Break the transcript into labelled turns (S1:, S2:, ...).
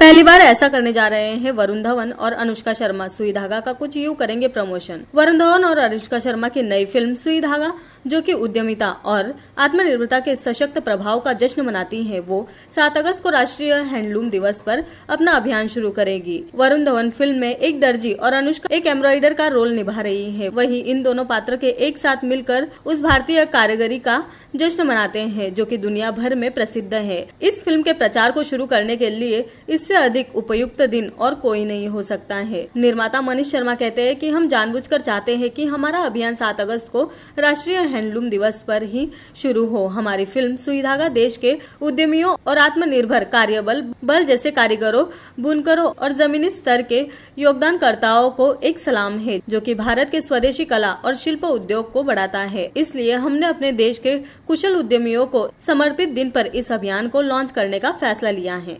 S1: पहली बार ऐसा करने जा रहे हैं वरुण धवन और अनुष्का शर्मा सुई धागा का कुछ यू करेंगे प्रमोशन वरुण धवन और अनुष्का शर्मा की नई फिल्म सुई धागा जो कि उद्यमिता और आत्मनिर्भरता के सशक्त प्रभाव का जश्न मनाती है वो 7 अगस्त को राष्ट्रीय हैंडलूम दिवस पर अपना अभियान शुरू करेगी वरुण धवन फिल्म में एक दर्जी और अनुष्का एक एम्ब्रॉयडर का रोल निभा रही है वही इन दोनों पात्र के एक साथ मिलकर उस भारतीय कारीगरी का जश्न मनाते हैं जो की दुनिया भर में प्रसिद्ध है इस फिल्म के प्रचार को शुरू करने के लिए इस इससे अधिक उपयुक्त दिन और कोई नहीं हो सकता है निर्माता मनीष शर्मा कहते हैं कि हम जानबूझकर चाहते हैं कि हमारा अभियान 7 अगस्त को राष्ट्रीय हैंडलूम दिवस पर ही शुरू हो हमारी फिल्म सुविधागा देश के उद्यमियों और आत्मनिर्भर कार्यबल बल जैसे कारीगरों बुनकरों और जमीनी स्तर के योगदानकर्ताओं को एक सलाम है जो की भारत के स्वदेशी कला और शिल्प उद्योग को बढ़ाता है इसलिए हमने अपने देश के कुशल उद्यमियों को समर्पित दिन आरोप इस अभियान को लॉन्च करने का फैसला लिया है